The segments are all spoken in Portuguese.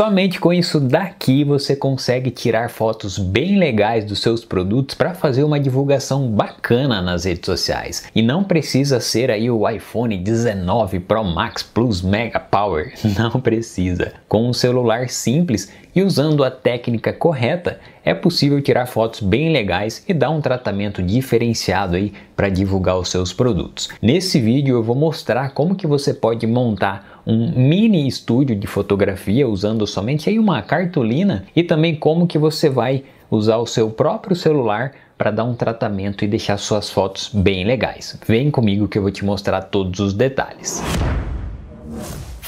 Somente com isso daqui você consegue tirar fotos bem legais dos seus produtos para fazer uma divulgação bacana nas redes sociais. E não precisa ser aí o iPhone 19 Pro Max Plus Mega Power, não precisa. Com um celular simples e usando a técnica correta, é possível tirar fotos bem legais e dar um tratamento diferenciado aí para divulgar os seus produtos. Nesse vídeo eu vou mostrar como que você pode montar um mini estúdio de fotografia usando somente em uma cartolina e também como que você vai usar o seu próprio celular para dar um tratamento e deixar suas fotos bem legais. Vem comigo que eu vou te mostrar todos os detalhes.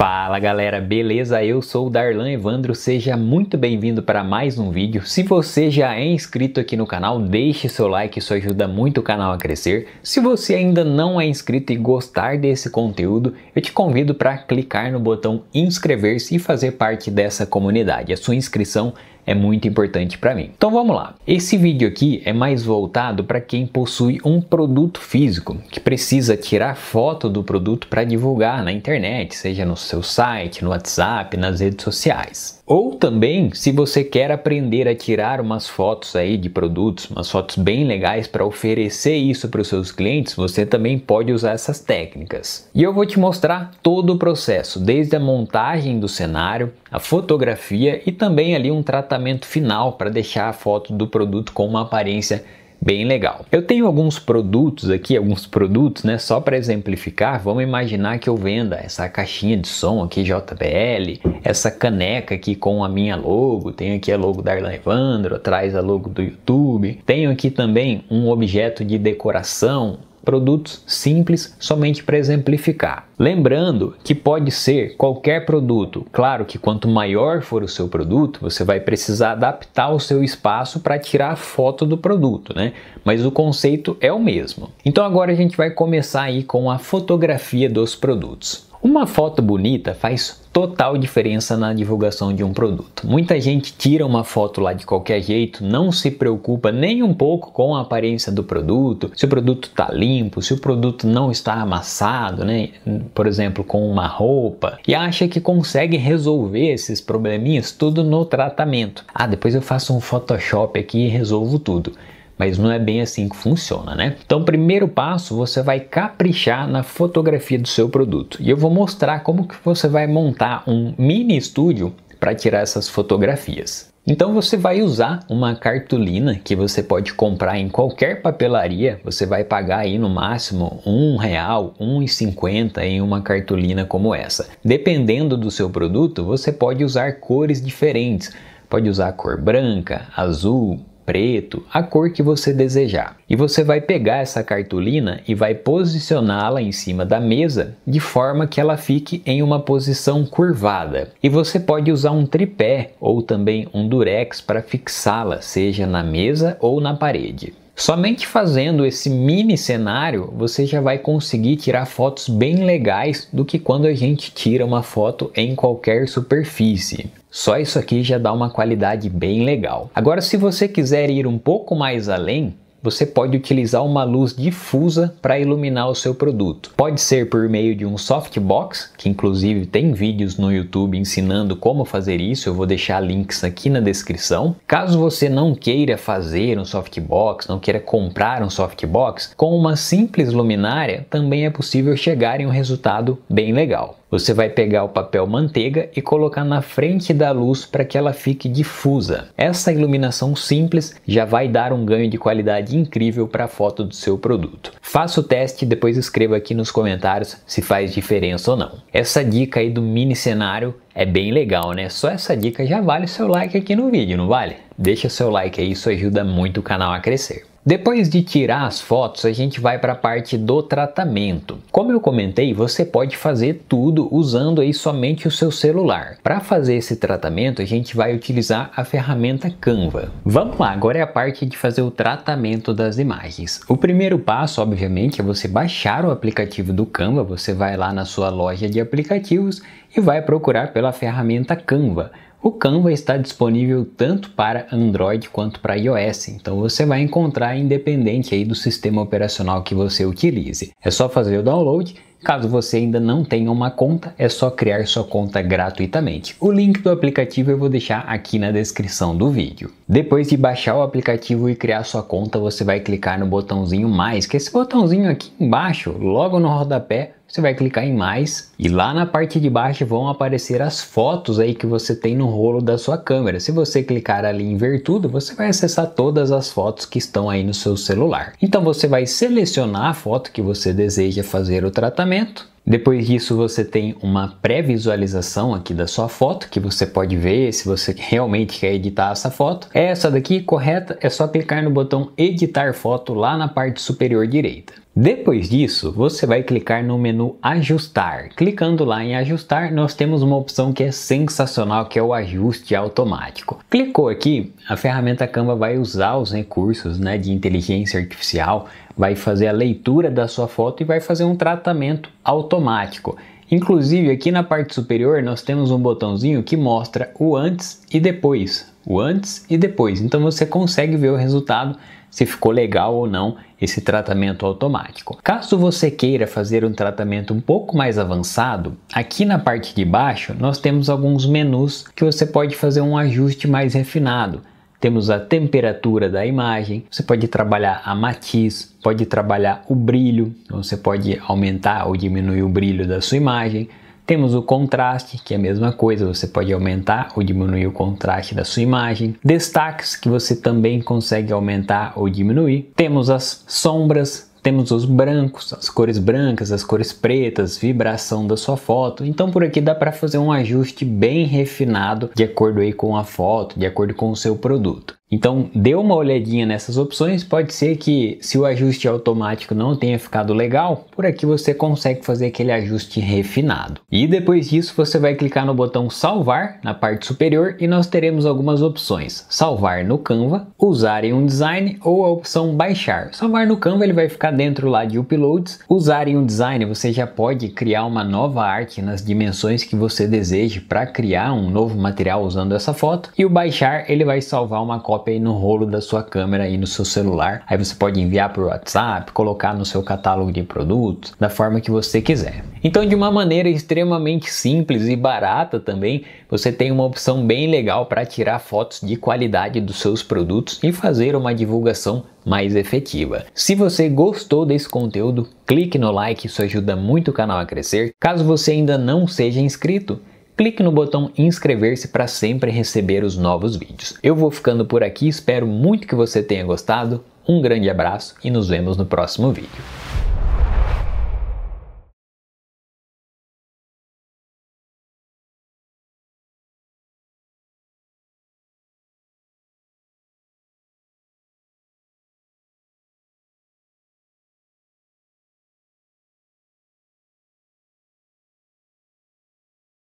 Fala galera, beleza? Eu sou o Darlan Evandro, seja muito bem-vindo para mais um vídeo. Se você já é inscrito aqui no canal, deixe seu like, isso ajuda muito o canal a crescer. Se você ainda não é inscrito e gostar desse conteúdo, eu te convido para clicar no botão inscrever-se e fazer parte dessa comunidade. A sua inscrição é muito importante para mim. Então vamos lá. Esse vídeo aqui é mais voltado para quem possui um produto físico, que precisa tirar foto do produto para divulgar na internet, seja no seu site, no WhatsApp, nas redes sociais. Ou também, se você quer aprender a tirar umas fotos aí de produtos, umas fotos bem legais para oferecer isso para os seus clientes, você também pode usar essas técnicas. E eu vou te mostrar todo o processo, desde a montagem do cenário, a fotografia e também ali um tratamento final para deixar a foto do produto com uma aparência bem legal. Eu tenho alguns produtos aqui, alguns produtos, né? Só para exemplificar, vamos imaginar que eu venda essa caixinha de som aqui JBL, essa caneca aqui com a minha logo, tenho aqui a logo da Irlanda Evandro, atrás a logo do YouTube, tenho aqui também um objeto de decoração, produtos simples somente para exemplificar. Lembrando que pode ser qualquer produto. Claro que quanto maior for o seu produto, você vai precisar adaptar o seu espaço para tirar a foto do produto, né? Mas o conceito é o mesmo. Então agora a gente vai começar aí com a fotografia dos produtos. Uma foto bonita faz total diferença na divulgação de um produto. Muita gente tira uma foto lá de qualquer jeito, não se preocupa nem um pouco com a aparência do produto, se o produto está limpo, se o produto não está amassado, né? Por exemplo, com uma roupa, e acha que consegue resolver esses probleminhas tudo no tratamento. Ah, depois eu faço um Photoshop aqui e resolvo tudo mas não é bem assim que funciona, né? Então, primeiro passo, você vai caprichar na fotografia do seu produto. E eu vou mostrar como que você vai montar um mini estúdio para tirar essas fotografias. Então você vai usar uma cartolina que você pode comprar em qualquer papelaria. Você vai pagar aí no máximo um real, um e cinquenta em uma cartolina como essa. Dependendo do seu produto, você pode usar cores diferentes. Pode usar cor branca, azul, preto, a cor que você desejar. E você vai pegar essa cartolina e vai posicioná-la em cima da mesa de forma que ela fique em uma posição curvada. E você pode usar um tripé ou também um durex para fixá-la, seja na mesa ou na parede. Somente fazendo esse mini cenário, você já vai conseguir tirar fotos bem legais do que quando a gente tira uma foto em qualquer superfície. Só isso aqui já dá uma qualidade bem legal. Agora, se você quiser ir um pouco mais além, você pode utilizar uma luz difusa para iluminar o seu produto. Pode ser por meio de um softbox, que inclusive tem vídeos no YouTube ensinando como fazer isso, eu vou deixar links aqui na descrição. Caso você não queira fazer um softbox, não queira comprar um softbox, com uma simples luminária também é possível chegar em um resultado bem legal. Você vai pegar o papel manteiga e colocar na frente da luz para que ela fique difusa. Essa iluminação simples já vai dar um ganho de qualidade incrível para a foto do seu produto. Faça o teste e depois escreva aqui nos comentários se faz diferença ou não. Essa dica aí do mini cenário é bem legal, né? Só essa dica já vale seu like aqui no vídeo, não vale? Deixa seu like aí, isso ajuda muito o canal a crescer. Depois de tirar as fotos, a gente vai para a parte do tratamento. Como eu comentei, você pode fazer tudo usando aí somente o seu celular. Para fazer esse tratamento, a gente vai utilizar a ferramenta Canva. Vamos lá, agora é a parte de fazer o tratamento das imagens. O primeiro passo, obviamente, é você baixar o aplicativo do Canva. Você vai lá na sua loja de aplicativos e vai procurar pela ferramenta Canva. O Canva está disponível tanto para Android quanto para iOS, então você vai encontrar independente aí do sistema operacional que você utilize. É só fazer o download. Caso você ainda não tenha uma conta, é só criar sua conta gratuitamente. O link do aplicativo eu vou deixar aqui na descrição do vídeo. Depois de baixar o aplicativo e criar sua conta, você vai clicar no botãozinho mais, que é esse botãozinho aqui embaixo, logo no rodapé você vai clicar em mais e lá na parte de baixo vão aparecer as fotos aí que você tem no rolo da sua câmera. Se você clicar ali em ver tudo, você vai acessar todas as fotos que estão aí no seu celular. Então você vai selecionar a foto que você deseja fazer o tratamento depois disso, você tem uma pré-visualização aqui da sua foto, que você pode ver se você realmente quer editar essa foto. É essa daqui, correta, é só clicar no botão editar foto lá na parte superior direita. Depois disso, você vai clicar no menu ajustar. Clicando lá em ajustar, nós temos uma opção que é sensacional, que é o ajuste automático. Clicou aqui, a ferramenta Canva vai usar os recursos né, de inteligência artificial, vai fazer a leitura da sua foto e vai fazer um tratamento automático. Inclusive aqui na parte superior nós temos um botãozinho que mostra o antes e depois, o antes e depois. Então você consegue ver o resultado se ficou legal ou não esse tratamento automático. Caso você queira fazer um tratamento um pouco mais avançado, aqui na parte de baixo nós temos alguns menus que você pode fazer um ajuste mais refinado. Temos a temperatura da imagem, você pode trabalhar a matiz, pode trabalhar o brilho, então você pode aumentar ou diminuir o brilho da sua imagem, temos o contraste, que é a mesma coisa, você pode aumentar ou diminuir o contraste da sua imagem. Destaques, que você também consegue aumentar ou diminuir. Temos as sombras, temos os brancos, as cores brancas, as cores pretas, vibração da sua foto. Então por aqui dá para fazer um ajuste bem refinado de acordo aí com a foto, de acordo com o seu produto. Então, dê uma olhadinha nessas opções. Pode ser que, se o ajuste automático não tenha ficado legal, por aqui você consegue fazer aquele ajuste refinado. E depois disso, você vai clicar no botão salvar na parte superior e nós teremos algumas opções: salvar no Canva, usar em um design ou a opção baixar. Salvar no Canva ele vai ficar dentro lá de uploads. Usar em um design você já pode criar uma nova arte nas dimensões que você deseje para criar um novo material usando essa foto. E o baixar ele vai salvar uma cópia aí no rolo da sua câmera e no seu celular. Aí você pode enviar por WhatsApp, colocar no seu catálogo de produtos, da forma que você quiser. Então, de uma maneira extremamente simples e barata também, você tem uma opção bem legal para tirar fotos de qualidade dos seus produtos e fazer uma divulgação mais efetiva. Se você gostou desse conteúdo, clique no like, isso ajuda muito o canal a crescer. Caso você ainda não seja inscrito, clique no botão inscrever-se para sempre receber os novos vídeos. Eu vou ficando por aqui, espero muito que você tenha gostado. Um grande abraço e nos vemos no próximo vídeo.